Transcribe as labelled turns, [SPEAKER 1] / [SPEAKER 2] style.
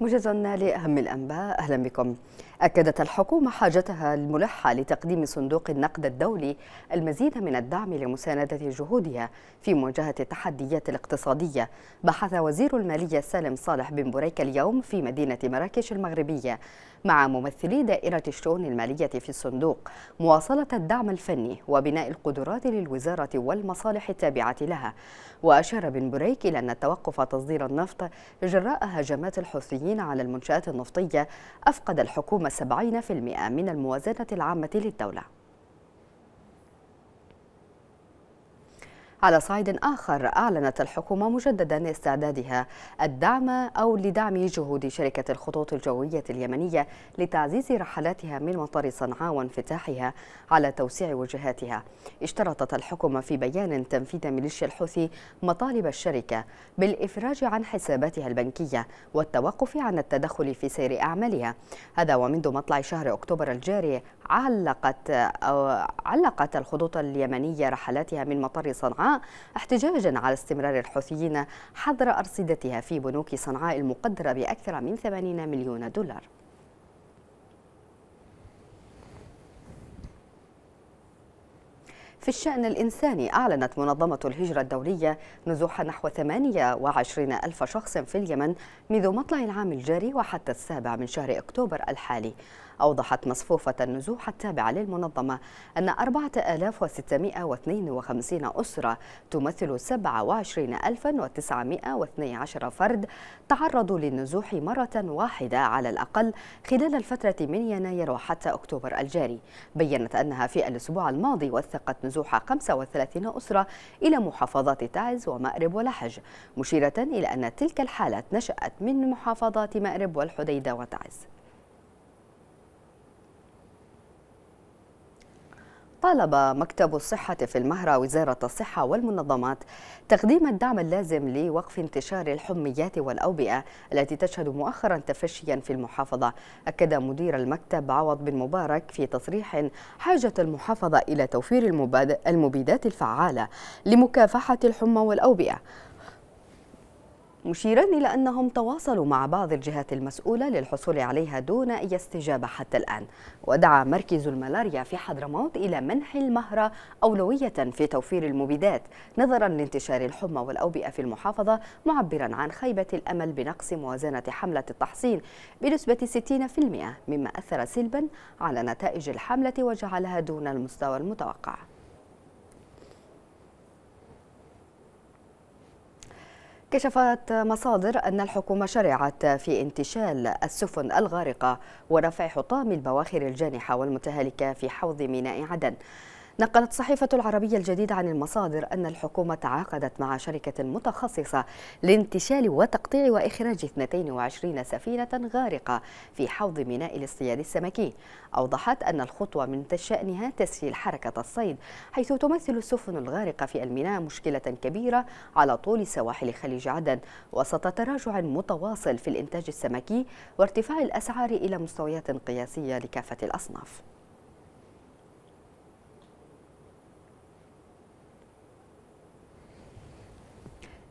[SPEAKER 1] مجزا لأهم الأنباء أهلا بكم أكدت الحكومة حاجتها الملحة لتقديم صندوق النقد الدولي المزيد من الدعم لمساندة جهودها في مواجهة التحديات الاقتصادية بحث وزير المالية سالم صالح بن بريك اليوم في مدينة مراكش المغربية مع ممثلي دائرة الشؤون المالية في الصندوق مواصلة الدعم الفني وبناء القدرات للوزارة والمصالح التابعة لها وأشار بن بريك إلى أن توقف تصدير النفط جراء هجمات الحوثيين السودانيين على المنشآت النفطية أفقد الحكومة 70% من الموازنة العامة للدولة على صعيد آخر أعلنت الحكومة مجددا استعدادها الدعم أو لدعم جهود شركة الخطوط الجوية اليمنية لتعزيز رحلاتها من مطار صنعاء وانفتاحها على توسيع وجهاتها اشترطت الحكومة في بيان تنفيذ ميليشيا الحوثي مطالب الشركة بالإفراج عن حساباتها البنكية والتوقف عن التدخل في سير أعمالها هذا ومنذ مطلع شهر أكتوبر الجاري علقت, علقت الخطوط اليمنية رحلاتها من مطار صنعاء احتجاجا على استمرار الحوثيين حظر أرصدتها في بنوك صنعاء المقدرة بأكثر من 80 مليون دولار في الشأن الإنساني أعلنت منظمة الهجرة الدولية نزوح نحو 28 ألف شخص في اليمن منذ مطلع العام الجاري وحتى السابع من شهر أكتوبر الحالي أوضحت مصفوفة النزوح التابعة للمنظمة أن 4652 أسرة تمثل 27912 فرد تعرضوا للنزوح مرة واحدة على الأقل خلال الفترة من يناير وحتى أكتوبر الجاري بيّنت أنها في الأسبوع الماضي وثقت نزوح نزوح 35 أسرة إلى محافظات تعز ومأرب ولحج مشيرة إلى أن تلك الحالات نشأت من محافظات مأرب والحديدة وتعز طالب مكتب الصحة في المهرة وزارة الصحة والمنظمات تقديم الدعم اللازم لوقف انتشار الحميات والأوبئة التي تشهد مؤخرا تفشيا في المحافظة أكد مدير المكتب عوض بن مبارك في تصريح حاجة المحافظة إلى توفير المبيدات الفعالة لمكافحة الحمى والأوبئة مشيرا إلى أنهم تواصلوا مع بعض الجهات المسؤولة للحصول عليها دون أي استجابة حتى الآن ودعا مركز الملاريا في حضرموت إلى منح المهرة أولوية في توفير المبيدات نظرا لانتشار الحمى والأوبئة في المحافظة معبرا عن خيبة الأمل بنقص موازنة حملة التحصين بنسبة 60% مما أثر سلبا على نتائج الحملة وجعلها دون المستوى المتوقع كشفت مصادر أن الحكومة شرعت في انتشال السفن الغارقة ورفع حطام البواخر الجانحة والمتهالكة في حوض ميناء عدن نقلت صحيفة العربية الجديدة عن المصادر أن الحكومة تعاقدت مع شركة متخصصة لانتشال وتقطيع وإخراج 22 سفينة غارقة في حوض ميناء الاصطياد السمكي أوضحت أن الخطوة من شأنها تسهيل حركة الصيد حيث تمثل السفن الغارقة في الميناء مشكلة كبيرة على طول سواحل خليج عدن وسط تراجع متواصل في الإنتاج السمكي وارتفاع الأسعار إلى مستويات قياسية لكافة الأصناف